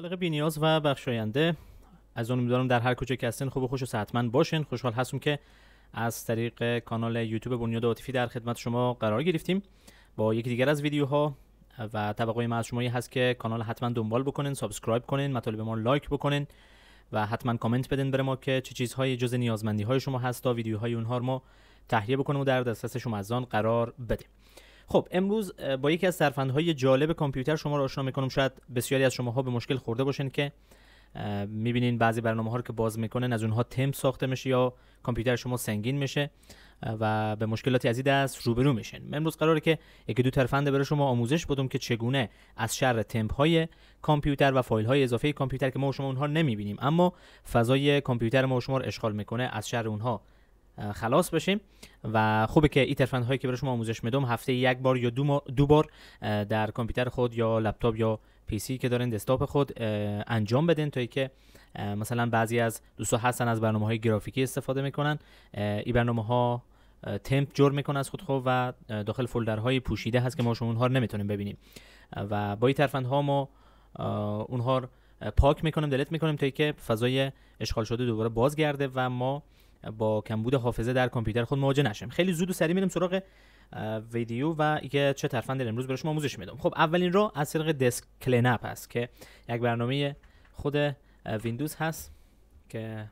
خالق بینیاز و بخشاینده از اون میدارم در هر کجا که هستین خوب و خوش و صحتمند باشین خوشحال هستم که از طریق کانال یوتیوب بنیاد عاطفی در خدمت شما قرار گرفتیم با یکی دیگر از ویدیوها و توقع ما از شما هست که کانال حتما دنبال بکنین سابسکرایب کنین مطالب ما لایک بکنین و حتما کامنت بدین بر ما که چه چیزهای جز نیازمندی های شما هست تا ویدیوهای اونها رو ما تهیه و در دسترس شما از آن قرار بدیم خب امروز با یکی از سرفندهای جالب کامپیوتر شما رو آشنا میکنم شاید بسیاری از شماها به مشکل خورده باشین که میبینین بعضی برنامه ها رو که باز میکنن از اونها تم ساخته میشه یا کامپیوتر شما سنگین میشه و به مشکلاتی از این دست روبرو میشن امروز قراره که یکی دو ترفند برای شما آموزش بدم که چگونه از شر تمپ های کامپیوتر و فایل های اضافه کامپیوتر که ما و شما اونها نمیبینیم اما فضای کامپیوتر ما و شما رو اشغال میکنه از شر اونها خلاص بشیم و خوبه که این ترفند هایی که برای شما آموزش میدم هفته یک بار یا دو, دو بار در کامپیوتر خود یا لپتاپ یا سی که دارین دسکتاپ خود انجام بدین تا که مثلا بعضی از دوستا هستن از برنامه های گرافیکی استفاده میکنن این برنامه ها تمپ جور میکنه از خود خود و داخل فولدرهای پوشیده هست که ما شما اونها رو نمیتونیم ببینیم و با این ها ما اونها پاک میکنیم دلت میکنیم تا که فضای اشغال شده دوباره بازگرده و ما با کمبود حافظه در کامپیوتر خود مواجه نشیم خیلی زود و سریع میریم سراغ ویدیو و اینکه چه ترفند در امروز برای شما آموزش میدم خب اولین راه از طریق دسک کلین اپ هست که یک برنامه خود ویندوز هست که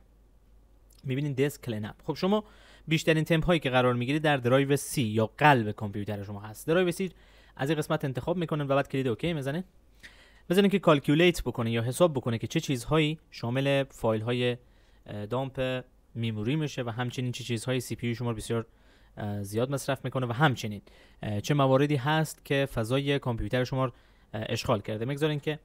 میبینین دسک کلین اپ خب شما بیشترین تمپ هایی که قرار میگیرید در درایو سی یا قلب کامپیوتر شما هست درایو سی از این قسمت انتخاب میکنن و بعد کلید اوکی میزنه بزنین که کالکیولیت بکنه یا حساب بکنه که چه چیزهایی شامل فایل های دامپ میموری میشه و همچنین چه چیزهای سی پی شما رو بسیار زیاد مصرف میکنه و همچنین چه مواردی هست که فضای کامپیوتر شما اشغال کرده مگذارین که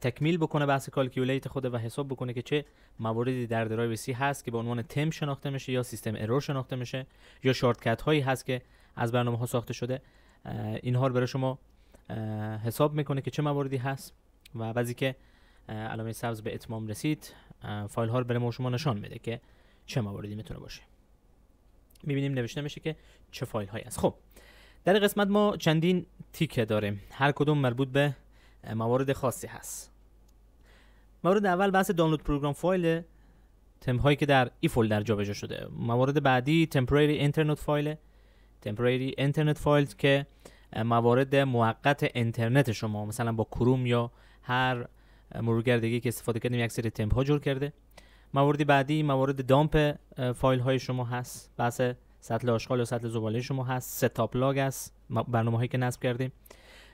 تکمیل بکنه بحث کالکیولیت خود و حساب بکنه که چه مواردی در درایو سی هست که به عنوان تم شناخته میشه یا سیستم ارور شناخته میشه یا شارتکت هایی هست که از برنامه ها ساخته شده اینها رو برای شما حساب میکنه که چه مواردی هست و بعضی که علامه سبز به اتمام رسید فایل ها رو برای شما نشان میده که چه مواردی میتونه باشه میبینیم نوشته میشه که چه فایل هایی هست خب در قسمت ما چندین تیکه داریم هر کدوم مربوط به موارد خاصی هست مورد اول بحث دانلود پروگرام فایل تم هایی که در ای فولدر جابجا شده موارد بعدی تمپریری اینترنت فایل تمپریری اینترنت فایل که موارد موقت اینترنت شما مثلا با کروم یا هر مرورگردگی که استفاده کردیم یک سری تمپ ها جور کرده موارد بعدی موارد دامپ فایل های شما هست بحث سطل آشغال و سطل زباله شما هست ستاپ لاگ است برنامه هایی که نصب کردیم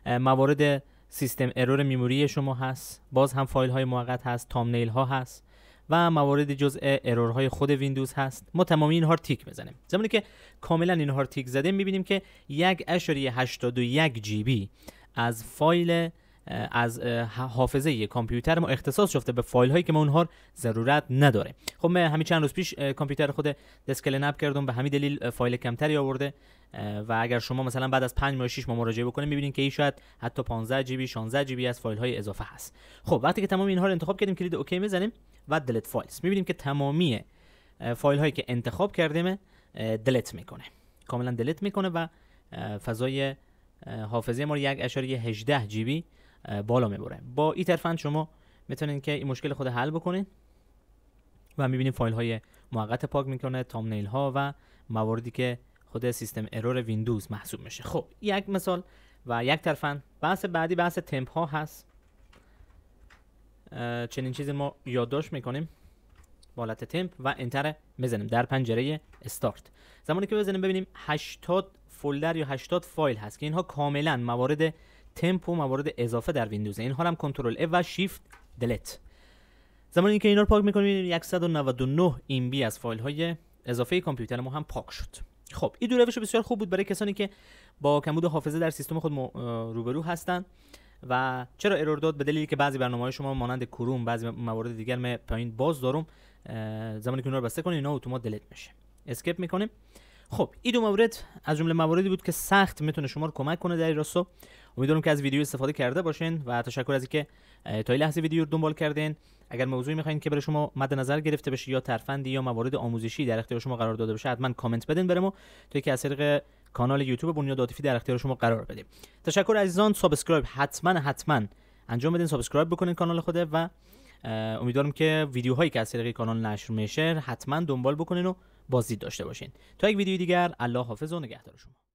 موارد سیستم ارور میموری شما هست باز هم فایل های موقت هست نیل ها هست و موارد جزء های خود ویندوز هست ما تمام اینها رو تیک بزنیم. زمانی که کاملا اینها رو تیک زدیم میبینیم که یک 1.81 جی بی از فایل از حافظه یه کامپیوتر ما اختصاص یافته به فایل هایی که ما اونها ضرورت نداره خب من همین چند روز پیش کامپیوتر خود دسکل نپ کردم به همین دلیل فایل کمتری آورده و اگر شما مثلا بعد از 5 ماه 6 ماه مراجعه بکنید می‌بینید که این شاید حتی 15 بی 16 جیبی از فایل‌های های اضافه هست خب وقتی که تمام اینها رو انتخاب کردیم کلید اوکی می‌زنیم و دلت فایلز می‌بینیم که تمامی فایل‌هایی هایی که انتخاب کردیم دلت میکنه کاملا دلت میکنه و فضای حافظه ما رو 1.18 بی بالا میبره با این ترفند شما میتونین که این مشکل خود حل بکنین و میبینید فایل های موقت پاک میکنه تامنیل ها و مواردی که خود سیستم ارور ویندوز محسوب میشه خب یک مثال و یک ترفند. بحث بعدی بحث تمپ ها هست چنین چیزی ما یادداشت میکنیم بالات تمپ و انتر میزنیم در پنجره استارت زمانی که بزنیم ببینیم 80 فولدر یا 80 فایل هست که اینها کاملا موارد تمپ و موارد اضافه در ویندوز این هم کنترل ا و شیفت دلت زمانی که اینا رو پاک میکنیم 199 این بی از فایل های اضافه کامپیوتر ما هم پاک شد خب این دو روش بسیار خوب بود برای کسانی که با کمبود حافظه در سیستم خود روبرو هستند و چرا ارور داد به دلیلی که بعضی برنامه های شما مانند کروم بعضی موارد دیگر من پایین باز دارم زمانی که اینا رو بسته کنیم اینا اتومات دلت میشه اسکیپ میکنیم خب این دو مورد از جمله مواردی بود که سخت میتونه شما رو کمک کنه در این راستا امیدوارم که از ویدیو استفاده کرده باشین و تشکر از اینکه تا این لحظه ویدیو رو دنبال کردین اگر موضوعی میخواین که برای شما مد نظر گرفته بشه یا ترفندی یا موارد آموزشی در اختیار شما قرار داده بشه حتما کامنت بدین برامو تا که از طریق کانال یوتیوب بنیاد عاطفی در اختیار شما قرار بدیم تشکر عزیزان سابسکرایب حتما حتما انجام بدین سابسکرایب بکنین کانال خوده و امیدوارم که ویدیوهایی که از طریق کانال نشر میشه حتما دنبال بکنین و بازدید داشته باشین تا یک ویدیو دیگر الله حافظ و نگهدار شما